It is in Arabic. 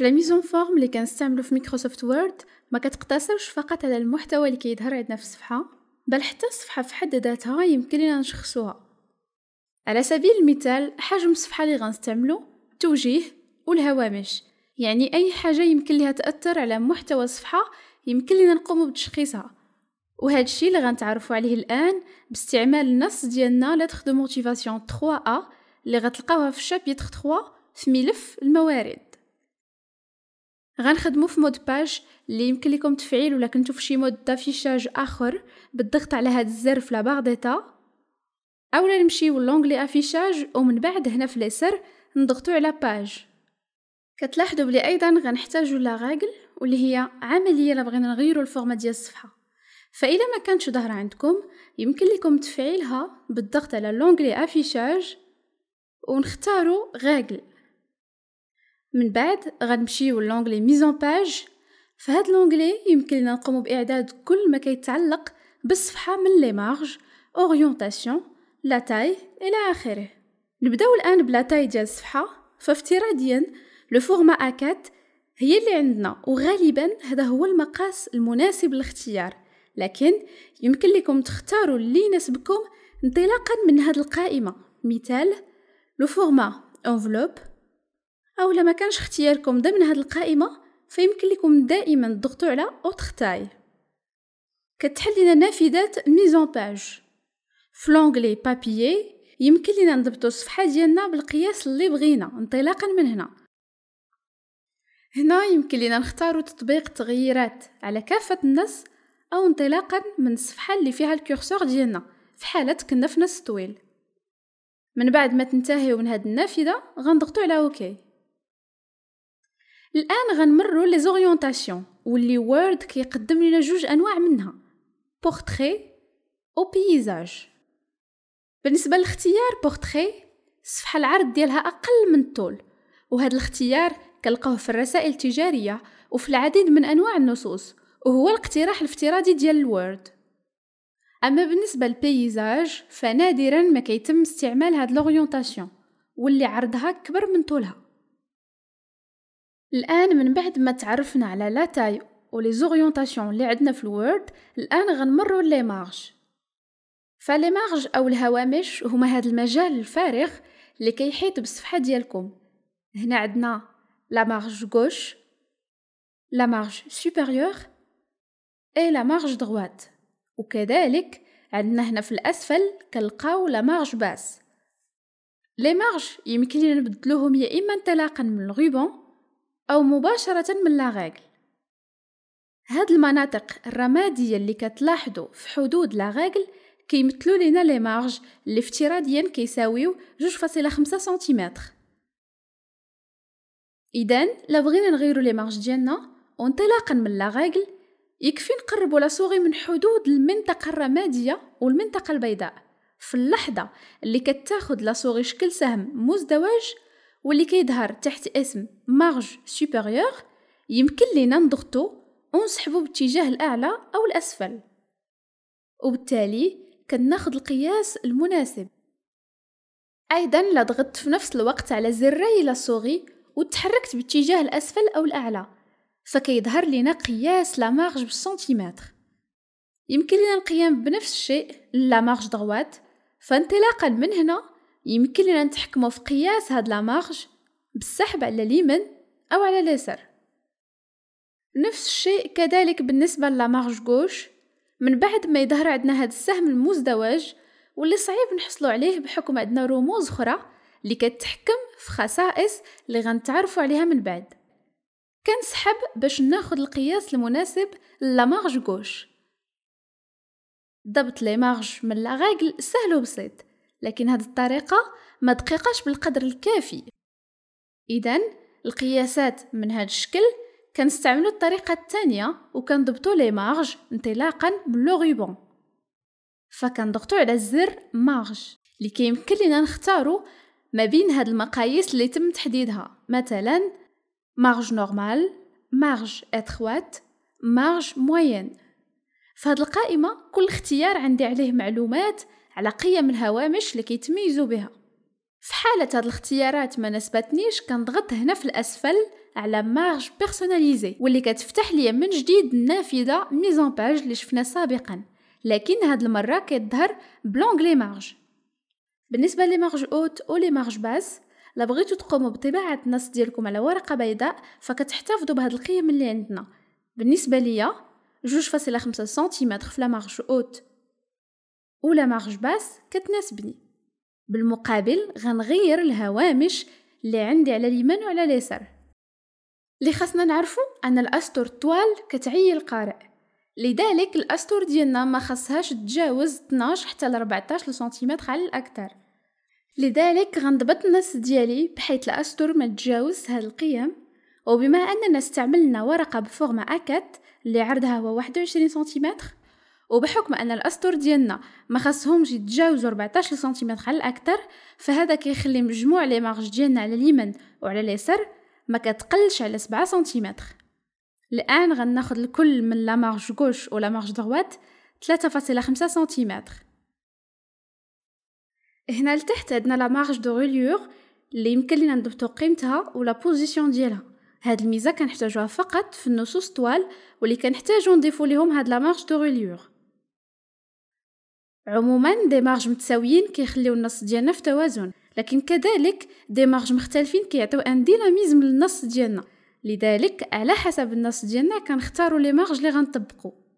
في الميزون فورم اللي كنستعملو في مايكروسوفت وورد ما كتقتصرش فقط على المحتوى اللي كيظهر عندنا في الصفحه بل حتى الصفحه في حد ذاتها يمكن لنا نشخصوها على سبيل المثال حجم الصفحه اللي غنستعملو التوجيه والهوامش يعني اي حاجه يمكن لها تاثر على محتوى الصفحه يمكن لنا نقومو بتشخيصها وهذا الشيء اللي غنتعرفوا عليه الان باستعمال النص ديالنا لاتر دو موتيفاسيون 3 ا اللي غتلقاوها في شابيتر 3 في ملف الموارد غنخدمو في مود باج اللي يمكن لكم تفعيل ولا كنتو في شي مود دافيشاج اخر بالضغط على هذا الزر في لاباغ ديتا اولا نمشيو لونغلي افيشاج ومن بعد هنا في اليسر نضغطو على باج كتلاحظوا بلي ايضا غنحتاجو لا غاغل واللي هي عمليه الا بغينا نغيرو الفورما ديال الصفحه فإلا ما كانتش ظاهرة عندكم يمكن لكم تفعيلها بالضغط على لونغلي افيشاج ونختاروا غاغل من بعد غنمشيو لونغلي ميزون باج فهاد لونغلي يمكن لنا نقومو باعداد كل ما كيتعلق بالصفحه من لي مارج اورينتاسيون لا تاي الى اخره نبداو الان بلا تاي ديال الصفحه فافتراضيا لو فورما a هي اللي عندنا وغالبا هذا هو المقاس المناسب للاختيار لكن يمكن لكم تختاروا اللي يناسبكم انطلاقا من هاد القائمه مثال لو فورما انفلوب او لما كانش اختياركم ضمن هذه القائمه فيمكن لكم دائما تضغطوا على اوتر تاي كتحل لنا نافذه ميزون باج في بابيي يمكن لنا نضبطوا الصفحه ديالنا بالقياس اللي بغينا انطلاقا من هنا هنا يمكن لنا نختاروا تطبيق تغييرات على كافه النص او انطلاقا من الصفحه اللي فيها الكورسور ديالنا في حاله كنا في نص طويل من بعد ما تنتهيو من هاد النافذه غنضغطوا على اوكي الان غنمروا لي زوريونطاسيون واللي وورد كيقدم لنا جوج انواع منها بورتري او بيزاج بالنسبه للاختيار بورتري الصفحه العرض ديالها اقل من الطول وهذا الاختيار كنلقاوه في الرسائل التجاريه وفي العديد من انواع النصوص وهو الاقتراح الافتراضي ديال الوورد اما بالنسبه للبيزاج فنادرا ما كيتم استعمال هاد لوريونطاسيون واللي عرضها كبر من طولها الآن من بعد ما تعرفنا على لا تاي ولي زوريونطاسيون اللي عندنا في الوورد الآن غنمروا لي مارج فلي مارج أو الهوامش هما هاد المجال الفارغ اللي كيحيط بالصفحة ديالكم هنا عندنا لا مارج غوش لا مارج سوبيريور اي لا مارج دروات وكذلك عندنا هنا في الأسفل كنلقاو لا مارج باس لي مارج يمكن لينا نبدلوهم يا اما انطلاقا من الغيبون أو مباشرة من لاغاكل هاد المناطق الرمادية اللي كتلاحظوا في حدود لاغاكل كيمثلوا لينا لي مارج اللي افتراضيا كيساويو 2.5 سنتيمتر اذا لا بغينا نغيروا لي مارج ديالنا وانطلاقا من لاغاكل يكفي نقربوا لا من حدود المنطقة الرمادية والمنطقة البيضاء في اللحظة اللي كتاخد لا شكل سهم مزدوج واللي كيظهر تحت اسم مارج سوبيريور يمكن لينا نضغطو ونسحبو باتجاه الأعلى أو الأسفل وبالتالي كناخد القياس المناسب أيضا لا ضغطت في نفس الوقت على زري لاسوغي وتحركت باتجاه الأسفل أو الأعلى فكيظهر لينا قياس لا مارج بالسنتيمتر يمكن لنا القيام بنفس الشيء لا مارج دغوات فانطلاقا من هنا يمكن لنا نتحكمو في قياس هاد لا بالسحب على اليمين أو على اليسار نفس الشيء كذلك بالنسبة لا مارج غوش من بعد ما يظهر عندنا هاد السهم المزدوج واللي صعيب نحصلو عليه بحكم عندنا رموز أخرى اللي كتحكم في خصائص اللي غنتعرفوا عليها من بعد كنسحب باش ناخد القياس المناسب لا مارج غوش ضبط لي مارج من لا سهل وبسيط لكن هذه الطريقة ما دقيقاش بالقدر الكافي إذا القياسات من هذا الشكل كنستعملوا الطريقة الثانية وكنضبطوا لي مارج انطلاقا من لو غيبون فكنضغطوا على الزر مارج اللي كيمكن لينا نختاروا ما بين هاد المقاييس اللي تم تحديدها مثلا مارج نورمال مارج اتخوات مارج موين فهاد القائمة كل اختيار عندي عليه معلومات على قيم الهوامش اللي كيتميزوا بها في حالة هاد الاختيارات ما نسبتنيش كنضغط هنا في الأسفل على مارج بيرسوناليزي واللي كتفتح ليا من جديد النافذة ميزون باج اللي شفنا سابقا لكن هاد المرة كتظهر بلونغلي مارج بالنسبة لي مارج اوت أو لي مارج باس لا بغيتو تقوموا بطباعة النص ديالكم على ورقة بيضاء فكتحتفظوا بهاد القيم اللي عندنا بالنسبة ليا جوج فاصلة خمسة سنتيمتر في لا مارج اوت ولا مارج باس كتناسبني بالمقابل غنغير الهوامش اللي عندي على اليمين وعلى اليسار اللي خاصنا نعرفو ان الاسطر طوال كتعي القارئ لذلك الاسطر ديالنا ما خاصهاش تجاوز 12 حتى ل 14 سنتيمتر على الاكثر لذلك غنضبط النص ديالي بحيث الاسطر ما تجاوز هاد القيم وبما اننا استعملنا ورقه بفورما اكات اللي عرضها هو 21 سنتيمتر وبحكم ان الاسطر ديالنا ما خاصهمش يتجاوزوا 14 سنتيمتر على الاكثر فهذا كيخلي مجموع لي مارج ديالنا على اليمين وعلى اليسار ما كتقلش على 7 سنتيمتر الان غناخذ الكل من لا مارج غوش ولا مارج دروات 3.5 سنتيمتر هنا لتحت عندنا لا مارج دو ريليور اللي يمكن لينا نضبطو قيمتها ولا بوزيسيون ديالها هاد الميزه كنحتاجوها فقط في النصوص طوال واللي كنحتاجو نضيفو ليهم هاد لا مارج دو ريليور عموما ديمارج متساويين كيخليو النص ديالنا في توازن لكن كذلك ديمارج مختلفين كيعطيو ان ديناميزم للنص ديالنا لذلك على حسب النص ديالنا كنختاروا لي مارج اللي غنطبقوا